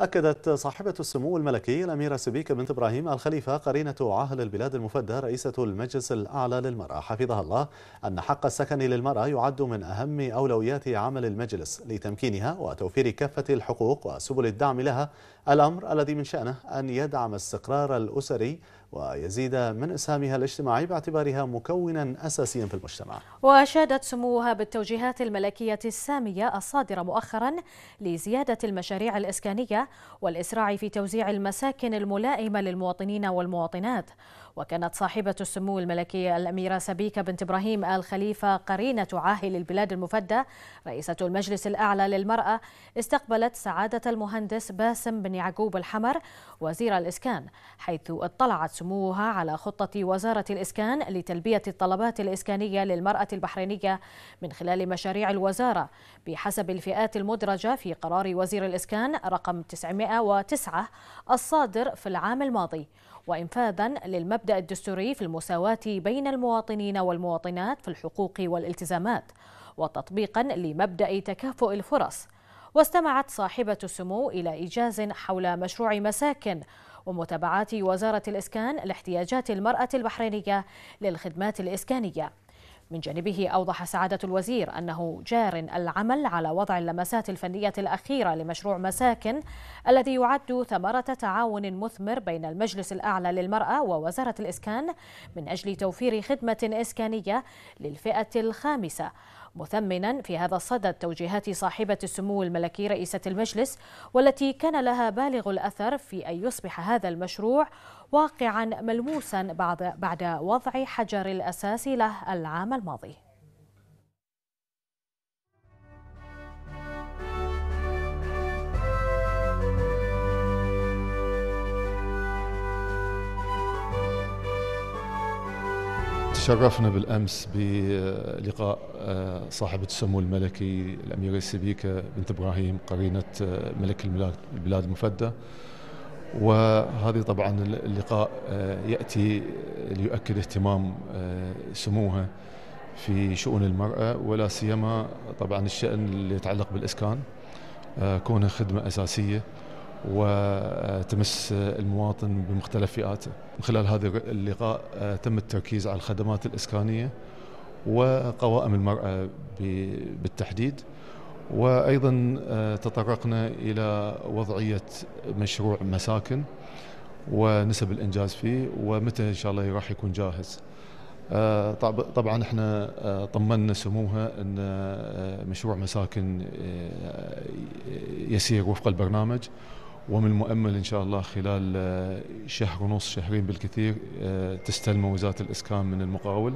أكدت صاحبة السمو الملكي الأميرة سبيكة بنت إبراهيم الخليفة قرينة عاهل البلاد المفدى رئيسة المجلس الأعلى للمرأة حفظها الله أن حق السكن للمرأة يعد من أهم أولويات عمل المجلس لتمكينها وتوفير كافة الحقوق وسبل الدعم لها الأمر الذي من شأنه أن يدعم استقرار الأسري ويزيد من اسهامها الاجتماعي باعتبارها مكونا اساسيا في المجتمع. واشادت سموها بالتوجيهات الملكيه الساميه الصادره مؤخرا لزياده المشاريع الاسكانيه والاسراع في توزيع المساكن الملائمه للمواطنين والمواطنات. وكانت صاحبة السمو الملكية الأميرة سبيكة بنت إبراهيم آل خليفة قرينة عاهل البلاد المفدى رئيسة المجلس الأعلى للمرأة استقبلت سعادة المهندس باسم بن يعقوب الحمر وزير الإسكان حيث اطلعت سموها على خطة وزارة الإسكان لتلبية الطلبات الإسكانية للمرأة البحرينية من خلال مشاريع الوزارة بحسب الفئات المدرجة في قرار وزير الإسكان رقم 909 الصادر في العام الماضي وإنفاذا للمبدأ المبدأ الدستوري في المساواة بين المواطنين والمواطنات في الحقوق والالتزامات وتطبيقا لمبدأ تكافؤ الفرص واستمعت صاحبة السمو إلى إيجاز حول مشروع مساكن ومتابعة وزارة الإسكان لاحتياجات المرأة البحرينية للخدمات الإسكانية من جانبه أوضح سعادة الوزير أنه جار العمل على وضع اللمسات الفنية الأخيرة لمشروع مساكن الذي يعد ثمرة تعاون مثمر بين المجلس الأعلى للمرأة ووزارة الإسكان من أجل توفير خدمة إسكانية للفئة الخامسة مثمنا في هذا الصدد توجيهات صاحبة السمو الملكي رئيسة المجلس والتي كان لها بالغ الأثر في أن يصبح هذا المشروع واقعا ملموسا بعد, وضع حجر الأساس له العام الماضي تشرفنا بالامس بلقاء آه، صاحبه السمو الملكي الاميره السبيكه بنت ابراهيم قرينه آه، ملك البلاد المفدى وهذه طبعا اللقاء آه، ياتي ليؤكد اهتمام سموها في شؤون المراه ولا سيما طبعا الشان اللي يتعلق بالاسكان كونها خدمه اساسيه وتمس المواطن بمختلف فئاته من خلال هذا اللقاء آه، تم التركيز على الخدمات الإسكانية وقوائم المرأة بالتحديد وأيضا آه، تطرقنا إلى وضعية مشروع مساكن ونسب الإنجاز فيه ومتى إن شاء الله راح يكون جاهز آه، طبعا احنا طمنا سموها ان مشروع مساكن يسير وفق البرنامج ومن المؤمل ان شاء الله خلال آه، شهر ونص شهرين بالكثير آه، تستلم وزاره الاسكان من المقاول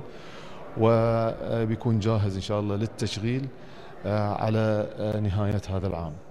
وبيكون آه، جاهز ان شاء الله للتشغيل على نهايه هذا العام.